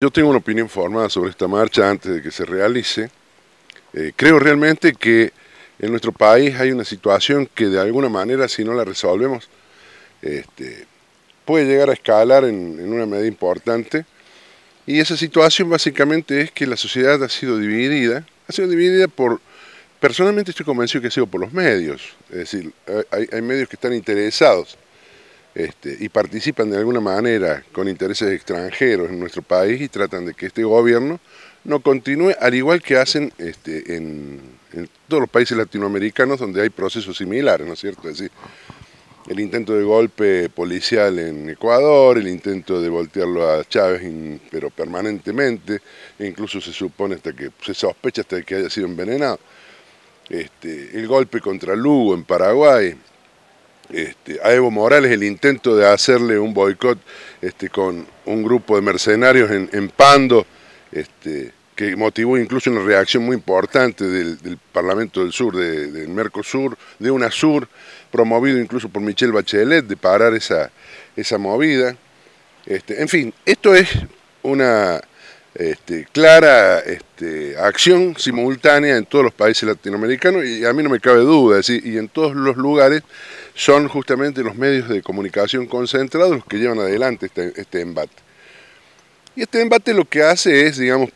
Yo tengo una opinión formada sobre esta marcha antes de que se realice. Eh, creo realmente que en nuestro país hay una situación que de alguna manera, si no la resolvemos, este, puede llegar a escalar en, una medida importante. Y esa situación básicamente es que la sociedad ha sido dividida, ha sido dividida por, personalmente estoy convencido que ha sido por los medios, es decir, hay medios que están interesados este, y participan de alguna manera con intereses extranjeros en nuestro país y tratan de que este gobierno no continúe, al igual que hacen este, en, todos los países latinoamericanos donde hay procesos similares, ¿no es cierto? Es decir, el intento de golpe policial en Ecuador, el intento de voltearlo a Chávez, pero permanentemente, e incluso se supone hasta que, se sospecha hasta que haya sido envenenado. Este, el golpe contra Lugo en Paraguay, este, a Evo Morales el intento de hacerle un boicot este, con un grupo de mercenarios en, Pando, este, que motivó incluso una reacción muy importante del, Parlamento del Sur, del Mercosur, de UNASUR, promovido incluso por Michelle Bachelet, de parar esa, esa movida. en fin, esto es una este, clara este, acción simultánea en todos los países latinoamericanos y a mí no me cabe duda, y en todos los lugares son justamente los medios de comunicación concentrados los que llevan adelante este, este, embate. Y este embate lo que hace es, digamos,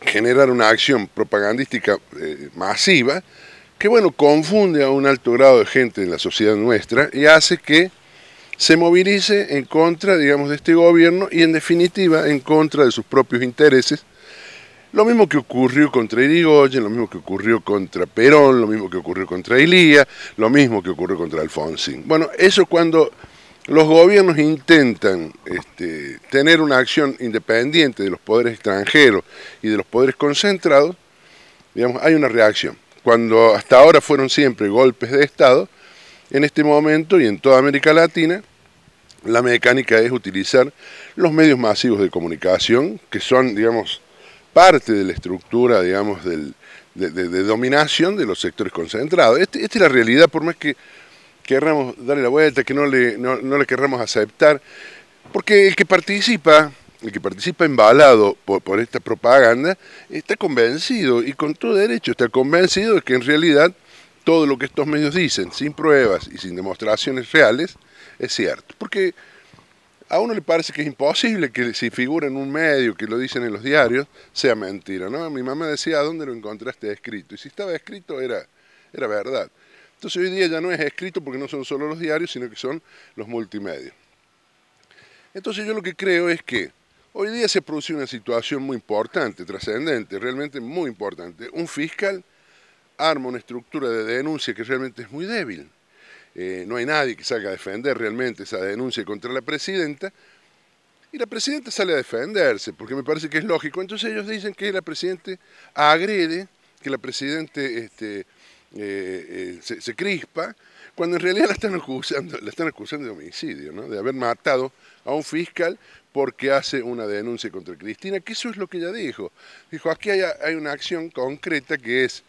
generar una acción propagandística eh, masiva que, bueno, confunde a un alto grado de gente en la sociedad nuestra y hace que se movilice en contra, digamos, de este gobierno y en definitiva en contra de sus propios intereses. Lo mismo que ocurrió contra Irigoyen, lo mismo que ocurrió contra Perón, lo mismo que ocurrió contra Ilía, lo mismo que ocurrió contra Alfonsín. Bueno, eso cuando los gobiernos intentan este, tener una acción independiente de los poderes extranjeros y de los poderes concentrados, digamos, hay una reacción. Cuando hasta ahora fueron siempre golpes de Estado, en este momento y en toda América Latina, la mecánica es utilizar los medios masivos de comunicación, que son, digamos, parte de la estructura, digamos, de, dominación de los sectores concentrados. Este, esta es la realidad, por más que querramos darle la vuelta, que no le, no, querramos aceptar, porque el que participa, el que participa embalado por esta propaganda, está convencido, y con todo derecho está convencido de que en realidad todo lo que estos medios dicen, sin pruebas y sin demostraciones reales, es cierto. Porque a uno le parece que es imposible que si figura en un medio, que lo dicen en los diarios, sea mentira. ¿no? Mi mamá decía, dónde lo encontraste escrito? Y si estaba escrito era, era verdad. Entonces hoy día ya no es escrito porque no son solo los diarios, sino que son los multimedios. Entonces yo lo que creo es que hoy día se produce una situación muy importante, trascendente, realmente muy importante. Un fiscal arma una estructura de denuncia que realmente es muy débil. Eh, no hay nadie que salga a defender realmente esa denuncia contra la presidenta. Y la presidenta sale a defenderse, porque me parece que es lógico. Entonces ellos dicen que la presidenta agrede, que la presidenta este, eh, eh, se, crispa, cuando en realidad la están acusando, la están acusando de homicidio, de haber matado a un fiscal porque hace una denuncia contra Cristina, que eso es lo que ella dijo. Dijo, aquí hay una acción concreta que es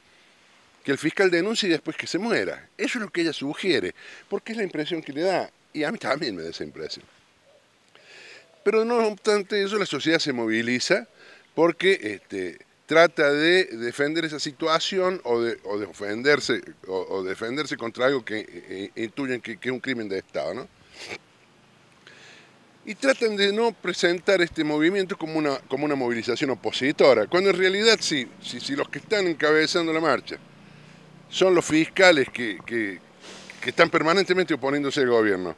que el fiscal denuncie y después que se muera. Eso es lo que ella sugiere, porque es la impresión que le da, y a mí también me da esa impresión. Pero no obstante eso, la sociedad se moviliza porque este, trata de defender esa situación o de, ofenderse o, defenderse contra algo que eh, eh, intuyen que, es un crimen de Estado. ¿no? Y tratan de no presentar este movimiento como una, como una movilización opositora, cuando en realidad sí, si, los que están encabezando la marcha son los fiscales que, están permanentemente oponiéndose al gobierno.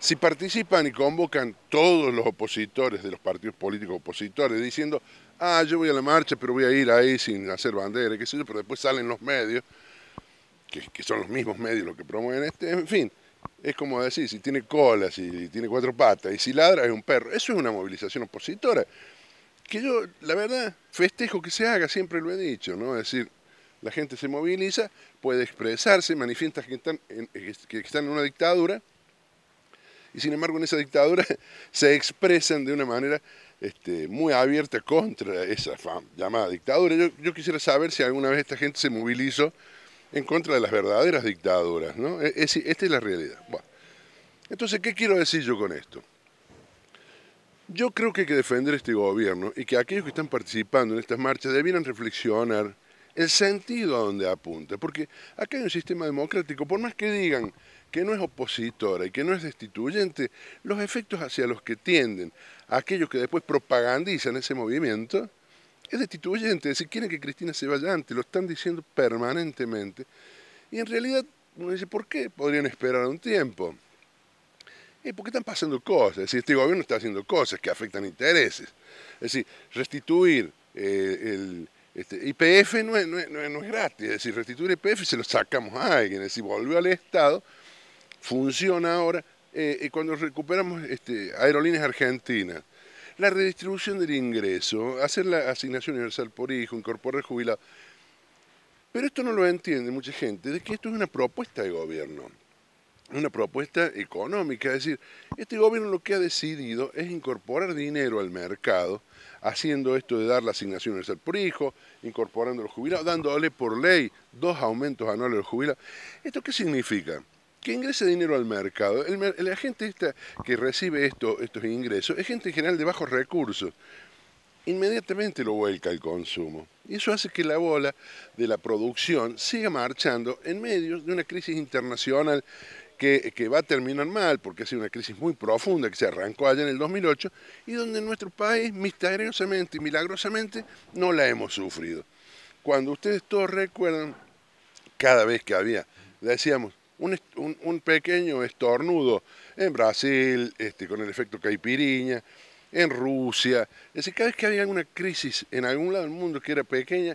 Si participan y convocan todos los opositores de los partidos políticos opositores diciendo, ah, yo voy a la marcha, pero voy a ir ahí sin hacer bandera, qué sé yo, pero después salen los medios, que, que son los mismos medios los que promueven este, en fin, es como decir, si tiene cola, si tiene cuatro patas y si ladra es un perro. Eso es una movilización opositora, que yo, la verdad, festejo que se haga, siempre lo he dicho, ¿no? Es decir, la gente se moviliza, puede expresarse, manifiesta que están en, que están en una dictadura, y sin embargo en esa dictadura se expresan de una manera este, muy abierta contra esa llamada dictadura. Yo, quisiera saber si alguna vez esta gente se movilizó en contra de las verdaderas dictaduras, ¿no? E, esta es la realidad. Bueno. Entonces, ¿qué quiero decir yo con esto? Yo creo que hay que defender este gobierno y que aquellos que están participando en estas marchas debieran reflexionar el sentido a donde apunta. Porque acá hay un sistema democrático, por más que digan que no es opositora y que no es destituyente, los efectos hacia los que tienden aquellos que después propagandizan ese movimiento, es destituyente. Es decir, quieren que Cristina se vaya antes, lo están diciendo permanentemente. Y en realidad uno dice, ¿por qué podrían esperar un tiempo? ¿por porque están pasando cosas, es decir, este gobierno está haciendo cosas que afectan intereses. Es decir, restituir eh, el, este, IPF PF no es, no, gratis, es decir, restituir PF se lo sacamos a alguien, es decir, volvió al Estado, funciona ahora, eh, y cuando recuperamos este, aerolíneas argentinas, la redistribución del ingreso, hacer la asignación universal por hijo, incorporar jubilado. Pero esto no lo entiende mucha gente, de que esto es una propuesta de gobierno una propuesta económica. Es decir, este gobierno lo que ha decidido es incorporar dinero al mercado, haciendo esto de dar la asignación universal por hijo, incorporando a los jubilados, dándole por ley dos aumentos anuales a los jubilados. ¿Esto qué significa? Que ingrese dinero al mercado. El, la gente que recibe esto, estos ingresos es gente en general de bajos recursos. Inmediatamente lo vuelca el consumo. Y eso hace que la bola de la producción siga marchando en medio de una crisis internacional que, va a terminar mal, porque ha sido una crisis muy profunda que se arrancó allá en el 2008 y donde nuestro país misteriosamente y milagrosamente no la hemos sufrido. Cuando ustedes todos recuerdan, cada vez que había, decíamos, un, un, pequeño estornudo en Brasil, este, con el efecto caipiriña, en Rusia, es decir, cada vez que había alguna crisis en algún lado del mundo que era pequeña,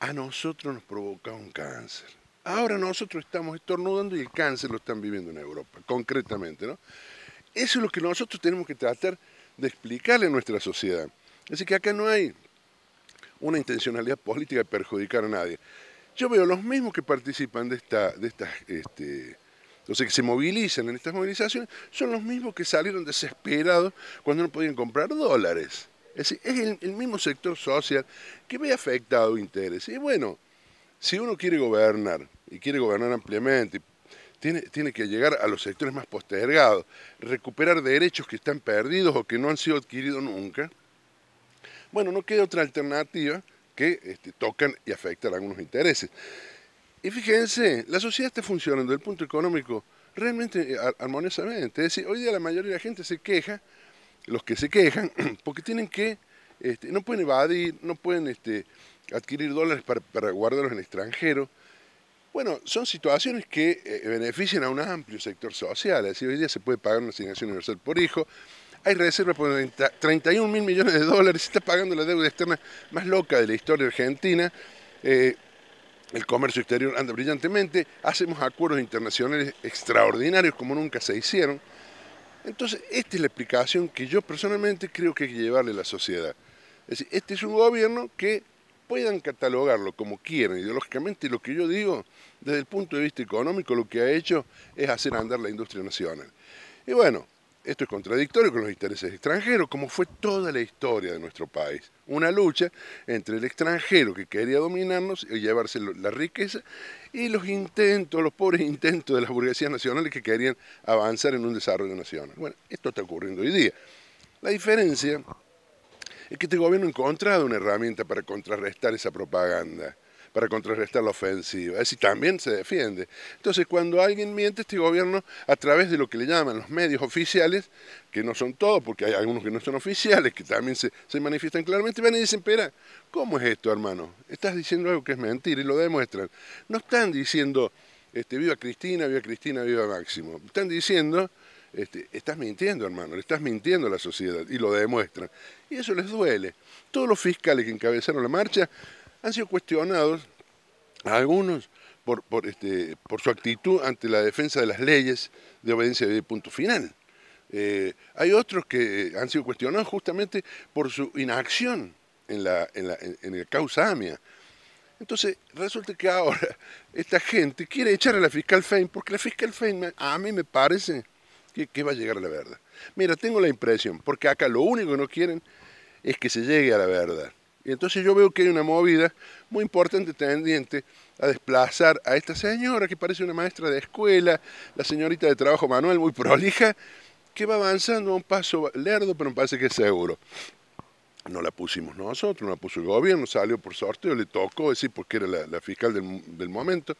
a nosotros nos provocaba un cáncer. Ahora nosotros estamos estornudando y el cáncer lo están viviendo en Europa, concretamente, ¿no? Eso es lo que nosotros tenemos que tratar de explicarle a nuestra sociedad. decir, que acá no hay una intencionalidad política de perjudicar a nadie. Yo veo los mismos que participan de esta, de estas, este, o que se movilizan en estas movilizaciones, son los mismos que salieron desesperados cuando no podían comprar dólares. Es decir, es el, mismo sector social que ve afectado interés. Y bueno, si uno quiere gobernar y quiere gobernar ampliamente. Tiene, tiene que llegar a los sectores más postergados, recuperar derechos que están perdidos o que no han sido adquiridos nunca. Bueno, no queda otra alternativa que este, tocan y afectan algunos intereses. Y fíjense, la sociedad está funcionando desde el punto económico realmente eh, armoniosamente. Es decir, hoy día la mayoría de la gente se queja, los que se quejan, porque tienen que, este, no pueden evadir, no pueden este, adquirir dólares para, guardarlos en el extranjero. Bueno, son situaciones que eh, benefician a un amplio sector social. Es decir, hoy día se puede pagar una asignación universal por hijo. Hay reservas por 31 mil millones de dólares. Se está pagando la deuda externa más loca de la historia argentina. Eh, el comercio exterior anda brillantemente. Hacemos acuerdos internacionales extraordinarios como nunca se hicieron. Entonces, esta es la explicación que yo personalmente creo que hay que llevarle a la sociedad. Es decir, este es un gobierno que puedan catalogarlo como quieran ideológicamente, lo que yo digo, desde el punto de vista económico, lo que ha hecho es hacer andar la industria nacional. Y bueno, esto es contradictorio con los intereses extranjeros, como fue toda la historia de nuestro país. Una lucha entre el extranjero que quería dominarnos y llevarse la riqueza y los intentos, los pobres intentos de las burguesías nacionales que querían avanzar en un desarrollo nacional. Bueno, esto está ocurriendo hoy día. La diferencia es que este gobierno ha encontrado una herramienta para contrarrestar esa propaganda, para contrarrestar la ofensiva, es decir, también se defiende. Entonces, cuando alguien miente, este gobierno, a través de lo que le llaman los medios oficiales, que no son todos, porque hay algunos que no son oficiales, que también se, manifiestan claramente, van y dicen, espera, ¿cómo es esto, hermano? Estás diciendo algo que es mentira y lo demuestran. No están diciendo, este, viva Cristina, viva Cristina, viva Máximo. Están diciendo este, estás mintiendo, hermano, le estás mintiendo a la sociedad y lo demuestran. Y eso les duele. Todos los fiscales que encabezaron la marcha han sido cuestionados, algunos por, por, este, por su actitud ante la defensa de las leyes de obediencia de punto final. Eh, hay otros que eh, han sido cuestionados justamente por su inacción en la, en la, en causa AMIA. Entonces, resulta que ahora esta gente quiere echar a la fiscal Fein, porque la fiscal Fein a mí me parece que, va a llegar a la verdad. Mira, tengo la impresión, porque acá lo único que no quieren es que se llegue a la verdad. Y entonces yo veo que hay una movida muy importante tendiente a desplazar a esta señora que parece una maestra de escuela, la señorita de trabajo Manuel, muy prolija, que va avanzando a un paso lerdo, pero me parece que es seguro. No la pusimos nosotros, no la puso el gobierno, salió por sorteo, le tocó, decir, porque era la, fiscal del momento.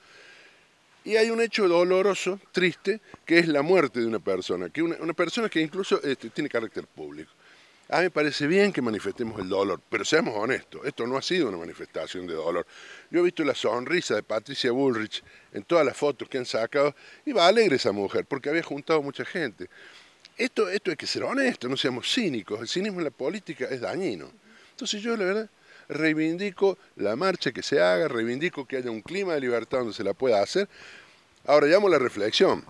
Y hay un hecho doloroso, triste, que es la muerte de una persona, que una, persona que incluso este, tiene carácter público. A mí me parece bien que manifestemos el dolor, pero seamos honestos, esto no ha sido una manifestación de dolor. Yo he visto la sonrisa de Patricia Bullrich en todas las fotos que han sacado, y va alegre esa mujer, porque había juntado mucha gente. Esto, esto hay que ser honesto, no seamos cínicos, el cinismo en la política es dañino. Entonces yo la verdad reivindico la marcha que se haga, reivindico que haya un clima de libertad donde se la pueda hacer. Ahora llamo la reflexión.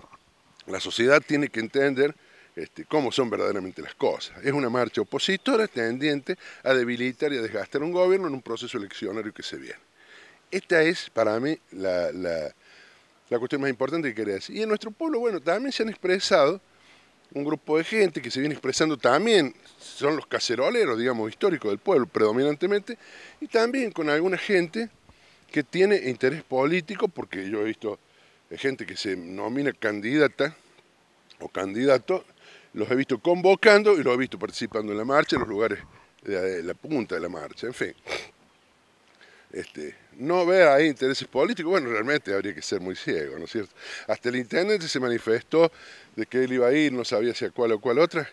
La sociedad tiene que entender este, cómo son verdaderamente las cosas. Es una marcha opositora tendiente a debilitar y a desgastar un gobierno en un proceso eleccionario que se viene. Esta es para mí la, la cuestión más importante que quería decir. Y en nuestro pueblo, bueno, también se han expresado un grupo de gente que se viene expresando también, son los caceroleros, digamos, históricos del pueblo predominantemente, y también con alguna gente que tiene interés político, porque yo he visto eh, gente que se nomina candidata o candidato, los he visto convocando y los he visto participando en la marcha, en los lugares de eh, la punta de la marcha, en fin. Este, no ver ahí intereses políticos, bueno, realmente habría que ser muy ciego, ¿no es cierto? Hasta el intendente se manifestó de que él iba a ir, no sabía hacia cuál o cuál otra,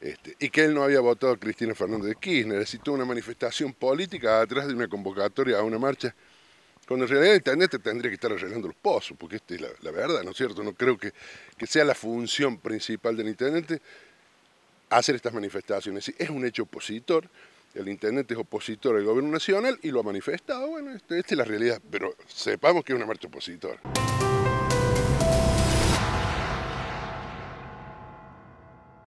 este, y que él no había votado a Cristina Fernández de Kirchner, necesitó una manifestación política atrás de una convocatoria a una marcha, cuando en realidad el intendente tendría que estar arreglando los pozos, porque esta es la, verdad, ¿no es cierto? No creo que, que sea la función principal del intendente hacer estas manifestaciones. Es un hecho opositor, el intendente es opositor al gobierno nacional y lo ha manifestado. Bueno, este, esta es la realidad, pero sepamos que es una marcha opositora.